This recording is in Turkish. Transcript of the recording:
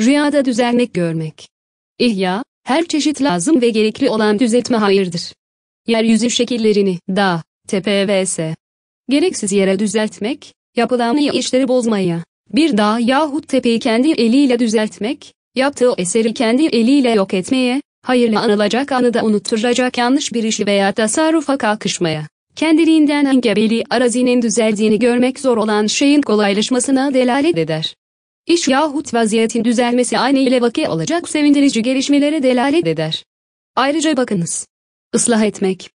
Rüyada düzelmek görmek. İhya, her çeşit lazım ve gerekli olan düzeltme hayırdır. Yeryüzü şekillerini, dağ, tepe vs. Gereksiz yere düzeltmek, yapılan ya işleri bozmaya, bir dağ yahut tepeyi kendi eliyle düzeltmek, yaptığı eseri kendi eliyle yok etmeye, hayırlı anılacak anıda da unutturacak yanlış bir işi veya tasarrufa kalkışmaya, kendiliğinden engebeli arazinin düzeldiğini görmek zor olan şeyin kolaylaşmasına delalet eder iş yahut vaziyetin düzelmesi aynı ile vaki alacak sevindirici gelişmelere delalet eder. Ayrıca bakınız. Islah etmek.